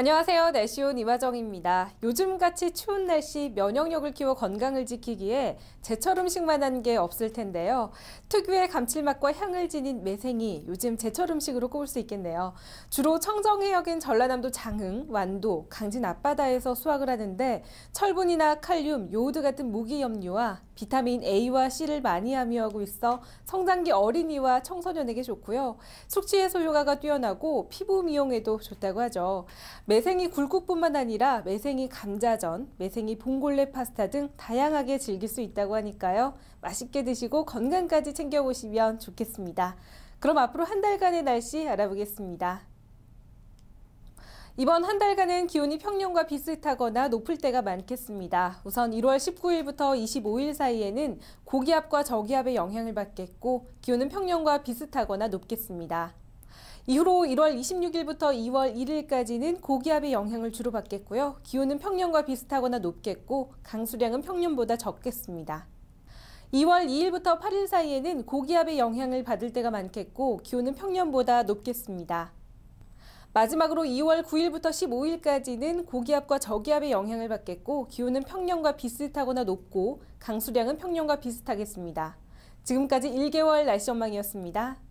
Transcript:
안녕하세요. 내시온 이화정입니다. 요즘같이 추운 날씨 면역력을 키워 건강을 지키기에 제철 음식만한 게 없을 텐데요. 특유의 감칠맛과 향을 지닌 매생이 요즘 제철 음식으로 꼽을 수 있겠네요. 주로 청정해역인 전라남도 장흥, 완도, 강진 앞바다에서 수확을 하는데 철분이나 칼륨, 요오드 같은 무기 염류와 비타민 A와 C를 많이 함유하고 있어 성장기 어린이와 청소년에게 좋고요. 숙취해소 효과가 뛰어나고 피부 미용에도 좋다고 하죠. 매생이 굴국뿐만 아니라 매생이 감자전, 매생이 봉골레 파스타 등 다양하게 즐길 수 있다고 하니까요. 맛있게 드시고 건강까지 챙겨보시면 좋겠습니다. 그럼 앞으로 한 달간의 날씨 알아보겠습니다. 이번 한 달간은 기온이 평년과 비슷하거나 높을 때가 많겠습니다. 우선 1월 19일부터 25일 사이에는 고기압과 저기압의 영향을 받겠고 기온은 평년과 비슷하거나 높겠습니다. 이후로 1월 26일부터 2월 1일까지는 고기압의 영향을 주로 받겠고요. 기온은 평년과 비슷하거나 높겠고 강수량은 평년보다 적겠습니다. 2월 2일부터 8일 사이에는 고기압의 영향을 받을 때가 많겠고 기온은 평년보다 높겠습니다. 마지막으로 2월 9일부터 15일까지는 고기압과 저기압의 영향을 받겠고 기온은 평년과 비슷하거나 높고 강수량은 평년과 비슷하겠습니다. 지금까지 1개월 날씨 전망이었습니다.